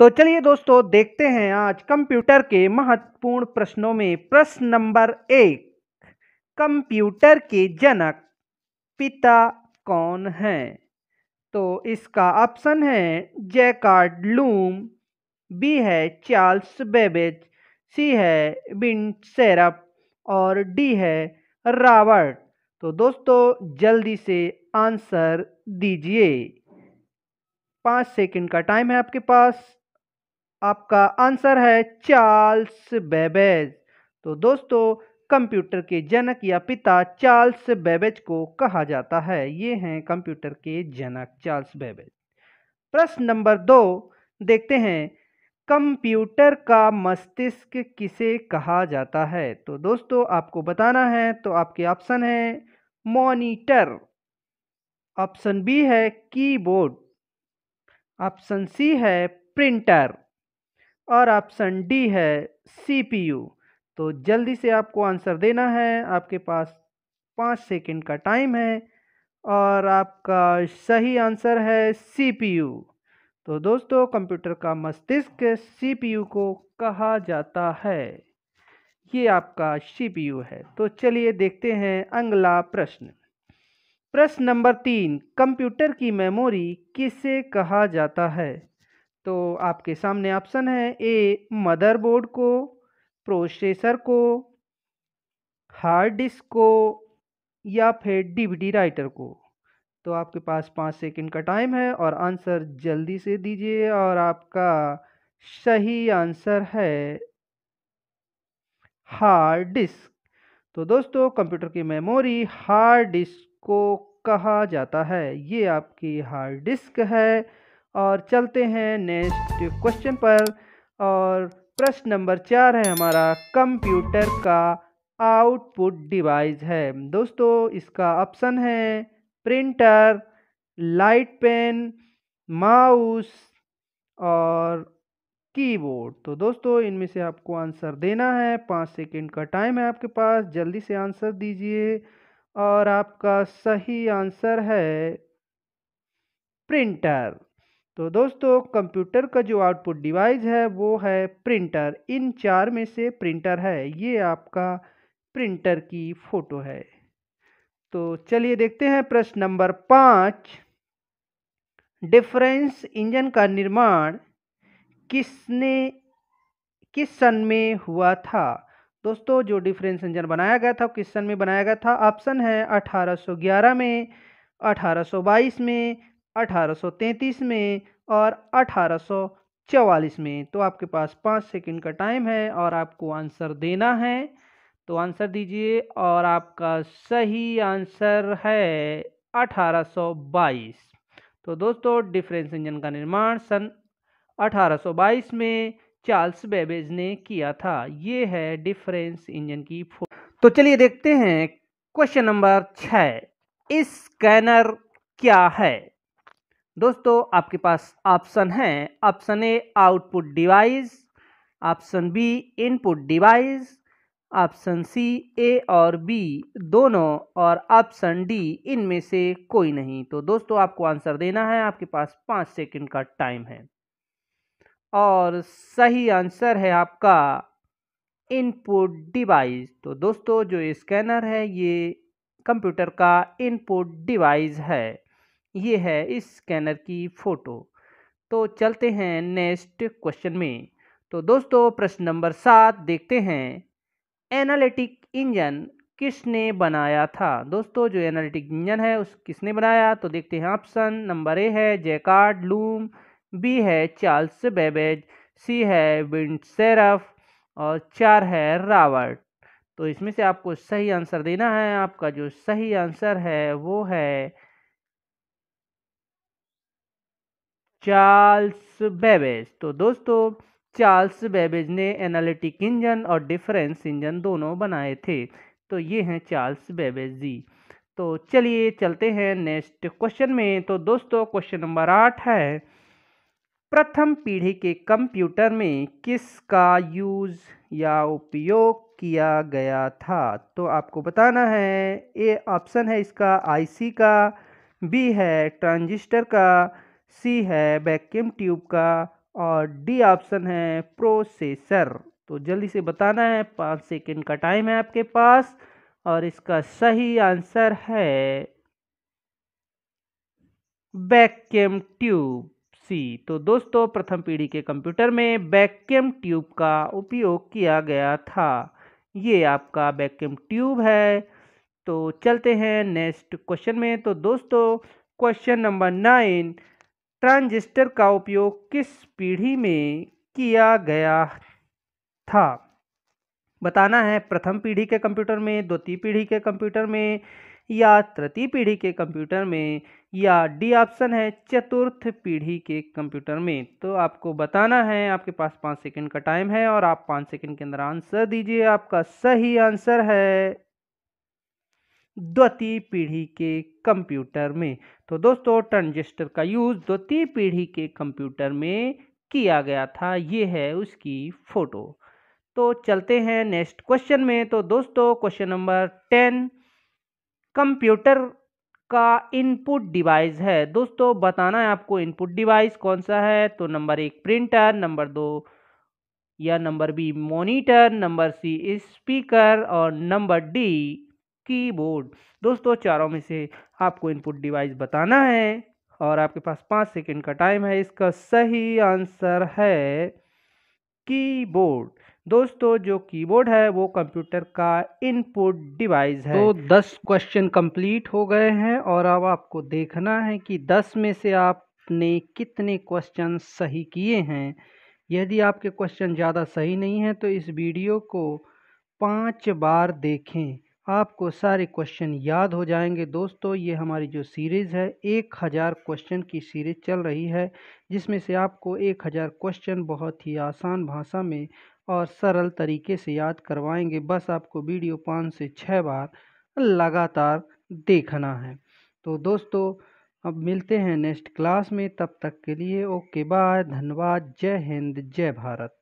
तो चलिए दोस्तों देखते हैं आज कंप्यूटर के महत्वपूर्ण प्रश्नों में प्रश्न नंबर एक कंप्यूटर के जनक पिता कौन हैं तो इसका ऑप्शन है जैकार्ड लूम बी है चार्ल्स बेबेज सी है बिन सेरप और डी है रावर्ट तो दोस्तों जल्दी से आंसर दीजिए पाँच सेकंड का टाइम है आपके पास आपका आंसर है चार्ल्स बेबेज तो दोस्तों कंप्यूटर के जनक या पिता चार्ल्स बेबेज को कहा जाता है ये हैं कंप्यूटर के जनक चार्ल्स बेबेज प्रश्न नंबर दो देखते हैं कंप्यूटर का मस्तिष्क किसे कहा जाता है तो दोस्तों आपको बताना है तो आपके ऑप्शन है मॉनिटर ऑप्शन बी है कीबोर्ड ऑप्शन सी है प्रिंटर और ऑप्शन डी है सीपीयू तो जल्दी से आपको आंसर देना है आपके पास पाँच सेकंड का टाइम है और आपका सही आंसर है सीपीयू तो दोस्तों कंप्यूटर का मस्तिष्क सीपीयू को कहा जाता है ये आपका सीपीयू है तो चलिए देखते हैं अगला प्रश्न प्रश्न नंबर तीन कंप्यूटर की मेमोरी किसे कहा जाता है तो आपके सामने ऑप्शन है ए मदरबोर्ड को प्रोसेसर को हार्ड डिस्क को या फिर डीवीडी राइटर को तो आपके पास पाँच सेकंड का टाइम है और आंसर जल्दी से दीजिए और आपका सही आंसर है हार्ड डिस्क तो दोस्तों कंप्यूटर की मेमोरी हार्ड डिस्क को कहा जाता है ये आपकी हार्ड डिस्क है और चलते हैं नेक्स्ट क्वेश्चन पर और प्रश्न नंबर चार है हमारा कंप्यूटर का आउटपुट डिवाइस है दोस्तों इसका ऑप्शन है प्रिंटर लाइट पेन माउस और कीबोर्ड तो दोस्तों इनमें से आपको आंसर देना है पाँच सेकेंड का टाइम है आपके पास जल्दी से आंसर दीजिए और आपका सही आंसर है प्रिंटर तो दोस्तों कंप्यूटर का जो आउटपुट डिवाइस है वो है प्रिंटर इन चार में से प्रिंटर है ये आपका प्रिंटर की फ़ोटो है तो चलिए देखते हैं प्रश्न नंबर पाँच डिफरेंस इंजन का निर्माण किसने किस सन में हुआ था दोस्तों जो डिफरेंस इंजन बनाया गया था किस सन में बनाया गया था ऑप्शन है 1811 में 1822 में 1833 में और 1844 में तो आपके पास पाँच सेकंड का टाइम है और आपको आंसर देना है तो आंसर दीजिए और आपका सही आंसर है 1822 तो दोस्तों डिफरेंस इंजन का निर्माण सन 1822 में चार्ल्स बेबेज ने किया था ये है डिफरेंस इंजन की तो चलिए देखते हैं क्वेश्चन नंबर छः स्कैनर क्या है दोस्तों आपके पास ऑप्शन है option A output device option B input device option C A और बी दोनों और ऑप्शन डी इनमें से कोई नहीं तो दोस्तों आपको आंसर देना है आपके पास पाँच सेकंड का टाइम है और सही आंसर है आपका इनपुट डिवाइस तो दोस्तों जो स्कैनर है ये कंप्यूटर का इनपुट डिवाइस है ये है इस स्कैनर की फ़ोटो तो चलते हैं नेक्स्ट क्वेश्चन में तो दोस्तों प्रश्न नंबर सात देखते हैं एनालिटिक इंजन किसने बनाया था दोस्तों जो एनालिटिक इंजन है उस किसने बनाया तो देखते हैं ऑप्शन नंबर ए है जैकार्ड लूम बी है चार्ल्स बेबेज सी है विंट सेरफ और चार है रावर्ट तो इसमें से आपको सही आंसर देना है आपका जो सही आंसर है वो है चार्ल्स बेबेज तो दोस्तों चार्ल्स बेबेज ने एनालिटिक इंजन और डिफरेंस इंजन दोनों बनाए थे तो ये हैं चार्ल्स बेबेज जी तो चलिए चलते हैं नेक्स्ट क्वेश्चन में तो दोस्तों क्वेश्चन नंबर आठ है प्रथम पीढ़ी के कंप्यूटर में किसका यूज या उपयोग किया गया था तो आपको बताना है ए ऑप्शन है इसका आईसी का बी है ट्रांजिस्टर का सी है वैक्यूम ट्यूब का और डी ऑप्शन है प्रोसेसर तो जल्दी से बताना है पाँच सेकेंड का टाइम है आपके पास और इसका सही आंसर है वैक्यूम ट्यूब सी तो दोस्तों प्रथम पीढ़ी के कंप्यूटर में वैक्यूम ट्यूब का उपयोग किया गया था ये आपका वैक्यूम ट्यूब है तो चलते हैं नेक्स्ट क्वेश्चन में तो दोस्तों क्वेश्चन नंबर नाइन ट्रांजिस्टर का उपयोग किस पीढ़ी में किया गया था बताना है प्रथम पीढ़ी के कंप्यूटर में द्वितीय पीढ़ी के कंप्यूटर में या तृतीय पीढ़ी के कंप्यूटर में या डी ऑप्शन है चतुर्थ पीढ़ी के कंप्यूटर में तो आपको बताना है आपके पास पाँच सेकंड का टाइम है और आप पाँच सेकंड के अंदर आंसर दीजिए आपका सही आंसर है द्वितीय पीढ़ी के कंप्यूटर में तो दोस्तों ट्रांजिस्टर का यूज़ द्वितीय पीढ़ी के कंप्यूटर में किया गया था ये है उसकी फ़ोटो तो चलते हैं नेक्स्ट क्वेश्चन में तो दोस्तों क्वेश्चन नंबर टेन कंप्यूटर का इनपुट डिवाइस है दोस्तों बताना है आपको इनपुट डिवाइस कौन सा है तो नंबर एक प्रिंटर नंबर दो या number B monitor number C speaker और नंबर डी कीबोर्ड दोस्तों चारों में से आपको इनपुट डिवाइस बताना है और आपके पास पाँच सेकेंड का टाइम है इसका सही आंसर है कीबोर्ड दोस्तों जो कीबोर्ड है वो कंप्यूटर का इनपुट डिवाइस है तो दस क्वेश्चन कंप्लीट हो गए हैं और अब आपको देखना है कि दस में से आपने कितने क्वेश्चन सही किए हैं यदि आपके क्वेश्चन ज़्यादा सही नहीं हैं तो इस वीडियो को पाँच बार देखें आपको सारे क्वेश्चन याद हो जाएंगे दोस्तों ये हमारी जो सीरीज़ है एक हज़ार क्वेश्चन की सीरीज़ चल रही है जिसमें से आपको एक हज़ार क्वेश्चन बहुत ही आसान भाषा में और सरल तरीके से याद करवाएंगे बस आपको वीडियो पाँच से छः बार लगातार देखना है तो दोस्तों अब मिलते हैं नेक्स्ट क्लास में तब तक के लिए ओके बाय धन्यवाद जय हिंद जय भारत